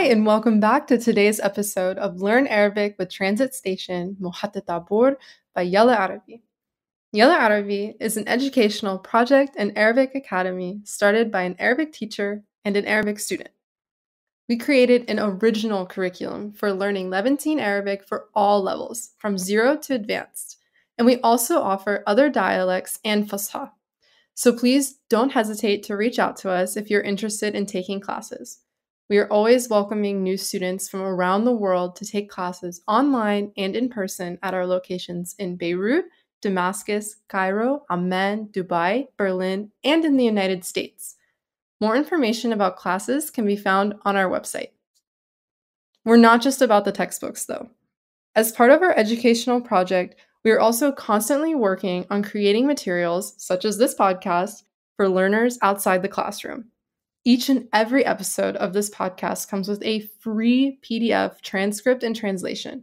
Hi, and welcome back to today's episode of Learn Arabic with Transit Station Mohatta Tabur by Yala Arabi. Yala Arabi is an educational project and Arabic academy started by an Arabic teacher and an Arabic student. We created an original curriculum for learning Levantine Arabic for all levels, from zero to advanced, and we also offer other dialects and Fusha. So please don't hesitate to reach out to us if you're interested in taking classes. We are always welcoming new students from around the world to take classes online and in person at our locations in Beirut, Damascus, Cairo, Amman, Dubai, Berlin, and in the United States. More information about classes can be found on our website. We're not just about the textbooks, though. As part of our educational project, we are also constantly working on creating materials, such as this podcast, for learners outside the classroom. Each and every episode of this podcast comes with a free PDF transcript and translation.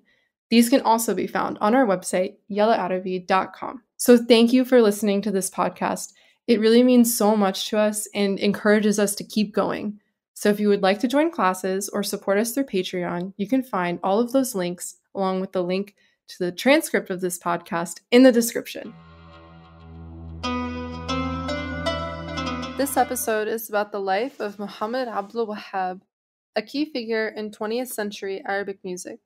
These can also be found on our website, yellowatof.com. So thank you for listening to this podcast. It really means so much to us and encourages us to keep going. So if you would like to join classes or support us through Patreon, you can find all of those links along with the link to the transcript of this podcast in the description. This episode is about the life of Muhammad Abdul Wahab, a key figure in 20th century Arabic music.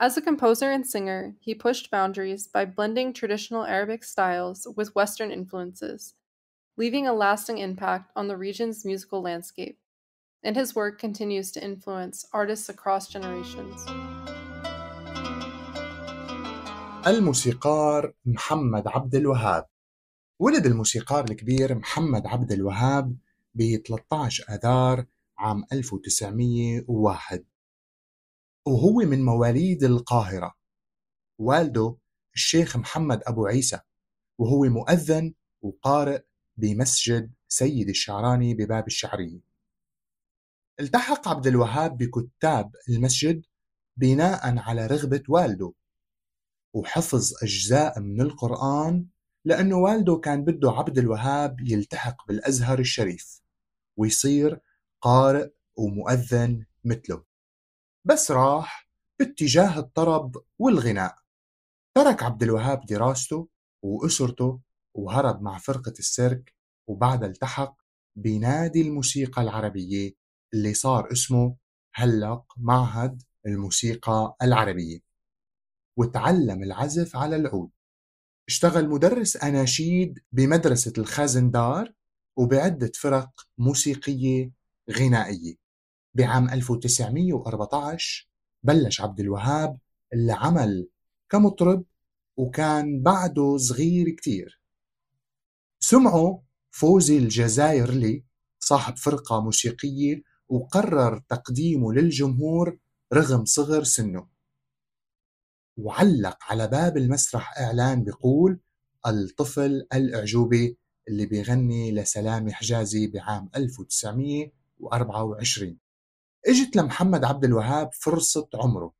As a composer and singer, he pushed boundaries by blending traditional Arabic styles with Western influences, leaving a lasting impact on the region's musical landscape, and his work continues to influence artists across generations. الموسيقار محمد عبد الوهاب ولد الموسيقار الكبير محمد عبد الوهاب ب 13 آذار عام 1901 وهو من مواليد القاهرة والده الشيخ محمد أبو عيسى وهو مؤذن وقارئ بمسجد سيد الشعراني بباب الشعرية التحق عبد الوهاب بكتاب المسجد بناء على رغبة والده وحفظ أجزاء من القرآن لأنه والده كان بده عبد الوهاب يلتحق بالأزهر الشريف ويصير قارئ ومؤذن مثله بس راح باتجاه الطرب والغناء ترك عبد الوهاب دراسته وأسرته وهرب مع فرقة السيرك وبعدها التحق بنادي الموسيقى العربية اللي صار اسمه هلق معهد الموسيقى العربية وتعلم العزف على العود اشتغل مدرس أناشيد بمدرسة الخازندار وبعدة فرق موسيقية غنائية بعام 1914 بلش عبد الوهاب العمل كمطرب وكان بعده صغير كتير سمعه فوزي الجزائرلي صاحب فرقة موسيقية وقرر تقديمه للجمهور رغم صغر سنه وعلق على باب المسرح إعلان بيقول الطفل الأعجوبي اللي بيغني لسلام حجازي بعام 1924 اجت لمحمد عبد الوهاب فرصة عمره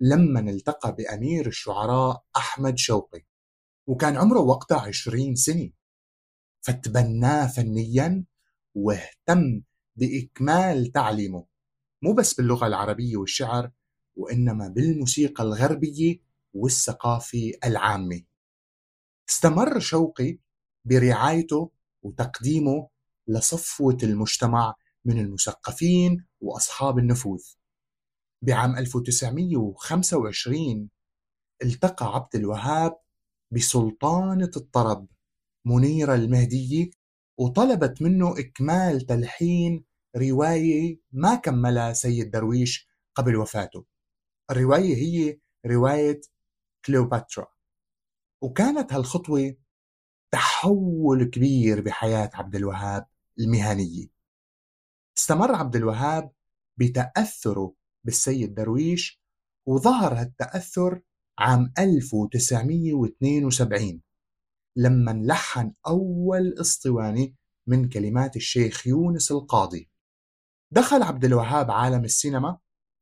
لما التقى بأمير الشعراء أحمد شوقي وكان عمره وقتها 20 سنة فتبناه فنيا واهتم بإكمال تعليمه مو بس باللغة العربية والشعر وإنما بالموسيقى الغربية والثقافة العامة استمر شوقي برعايته وتقديمه لصفوة المجتمع من المثقفين وأصحاب النفوذ بعام 1925 التقى عبد الوهاب بسلطانة الطرب منيرة المهدية وطلبت منه إكمال تلحين رواية ما كملها سيد درويش قبل وفاته الرواية هي رواية كليوباترا وكانت هالخطوة تحول كبير بحياة عبد الوهاب المهنية استمر عبد الوهاب بتأثره بالسيد درويش وظهر هالتأثر عام 1972 لما لحن أول اسطوانة من كلمات الشيخ يونس القاضي دخل عبد الوهاب عالم السينما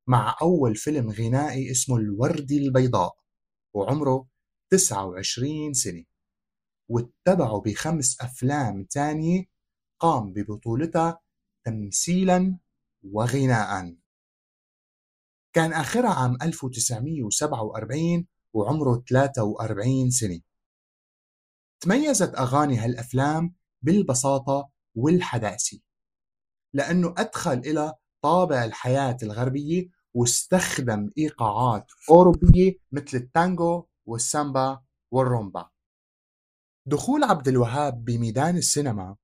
مع أول فيلم غنائي اسمه الوردي البيضاء وعمره 29 سنة واتبعه بخمس أفلام تانية قام ببطولتها تمثيلا وغناء كان آخرها عام 1947 وعمره 43 سنة تميزت أغاني هالأفلام بالبساطة والحداثة لأنه أدخل إلى طابع الحياة الغربية واستخدم إيقاعات أوروبية مثل التانجو والسامبا والرومبا دخول عبد الوهاب بميدان السينما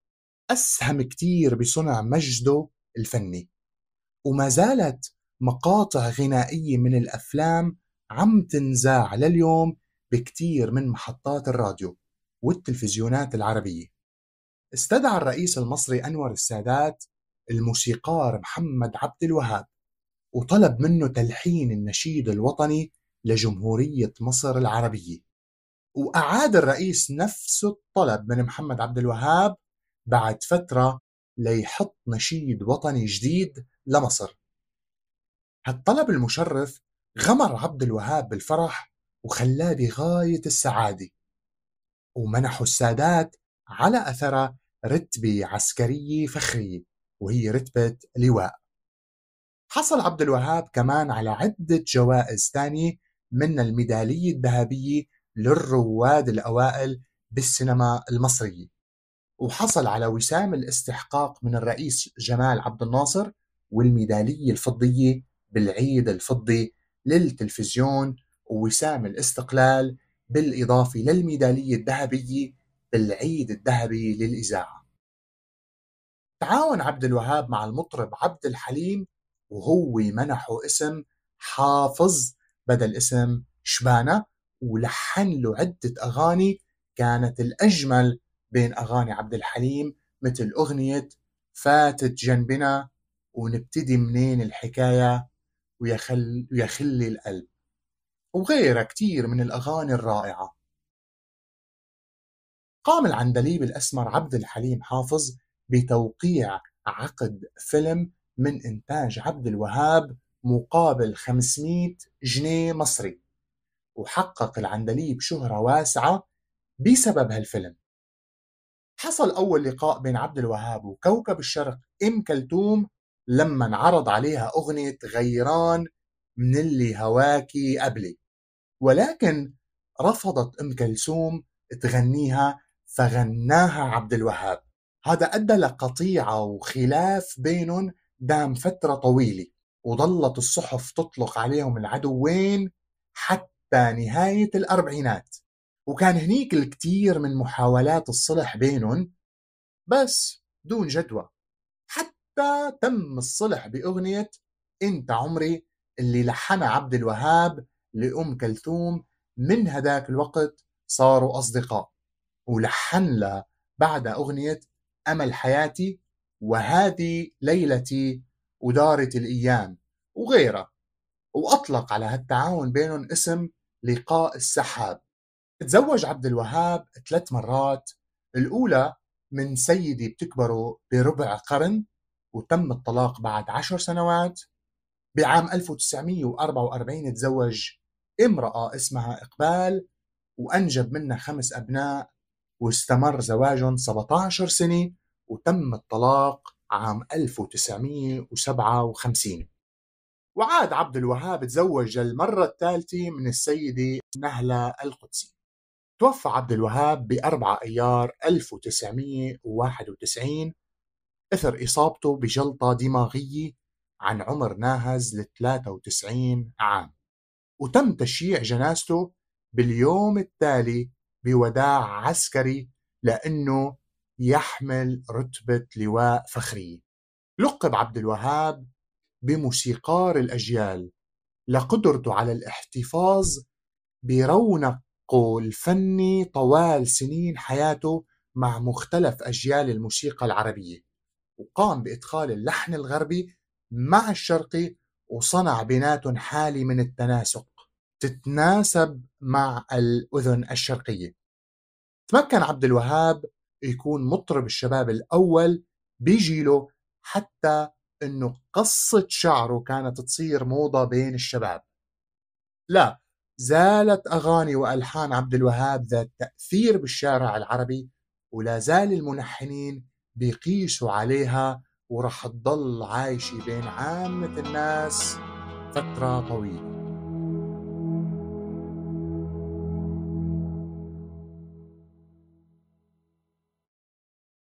أسهم كتير بصنع مجده الفني وما زالت مقاطع غنائية من الأفلام عم تنزاع لليوم بكتير من محطات الراديو والتلفزيونات العربية استدعى الرئيس المصري أنور السادات الموسيقار محمد عبد الوهاب وطلب منه تلحين النشيد الوطني لجمهورية مصر العربية وأعاد الرئيس نفس الطلب من محمد عبد الوهاب بعد فترة ليحط نشيد وطني جديد لمصر هالطلب المشرف غمر عبد الوهاب بالفرح وخلاه بغاية السعادة ومنحه السادات على أثر رتبة عسكرية فخرية وهي رتبة لواء حصل عبد الوهاب كمان على عدة جوائز تانية من الميدالية الذهبية للرواد الأوائل بالسينما المصرية وحصل على وسام الاستحقاق من الرئيس جمال عبد الناصر والميدالية الفضية بالعيد الفضي للتلفزيون ووسام الاستقلال بالإضافة للميدالية الذهبية بالعيد الذهبي للإذاعة تعاون عبد الوهاب مع المطرب عبد الحليم وهو منحه اسم حافظ بدل اسم شبانة ولحن له عدة أغاني كانت الأجمل بين أغاني عبد الحليم مثل أغنية فاتت جنبنا ونبتدي منين الحكاية ويخل ويخلي القلب وغيرها كتير من الأغاني الرائعة قام العندليب الأسمر عبد الحليم حافظ بتوقيع عقد فيلم من إنتاج عبد الوهاب مقابل 500 جنيه مصري وحقق العندليب شهرة واسعة بسبب هالفيلم حصل أول لقاء بين عبد الوهاب وكوكب الشرق إم كلثوم لما انعرض عليها أغنية غيران من اللي هواكي قبلي ولكن رفضت أم كلثوم تغنيها فغناها عبد الوهاب هذا أدى لقطيعة وخلاف بينهم دام فترة طويلة وظلت الصحف تطلق عليهم العدوين حتى نهاية الأربعينات وكان هنيك الكثير من محاولات الصلح بينهم بس دون جدوى حتى تم الصلح بأغنية أنت عمري اللي لحنها عبد الوهاب لأم كلثوم من هداك الوقت صاروا أصدقاء ولحن لها بعدها أغنية أمل حياتي وهذه ليلتي ودارت الأيام وغيرها وأطلق على هالتعاون بينهم اسم لقاء السحاب تزوج عبد الوهاب ثلاث مرات الأولى من سيدي بتكبره بربع قرن وتم الطلاق بعد عشر سنوات بعام 1944 تزوج امرأة اسمها إقبال وأنجب منها خمس أبناء واستمر زواجهم 17 سنة وتم الطلاق عام 1957 وعاد عبد الوهاب تزوج للمرة الثالثة من السيدة نهلة القدسي توفى عبد الوهاب ب 4 أيار 1991 إثر إصابته بجلطة دماغية عن عمر ناهز ل 93 عام وتم تشييع جنازته باليوم التالي بوداع عسكري لأنه يحمل رتبة لواء فخرية لقب عبد الوهاب بموسيقار الأجيال لقدرته على الاحتفاظ برونقه الفني طوال سنين حياته مع مختلف أجيال الموسيقى العربية وقام بإدخال اللحن الغربي مع الشرقي وصنع بيناتهم حالة من التناسق تتناسب مع الأذن الشرقية تمكن عبد الوهاب يكون مطرب الشباب الأول بجيله حتى أنه قصة شعره كانت تصير موضة بين الشباب لا زالت أغاني وألحان عبد الوهاب ذات تأثير بالشارع العربي ولا زال الملحنين بيقيسوا عليها ورح تضل عايشة بين عامة الناس فترة طويلة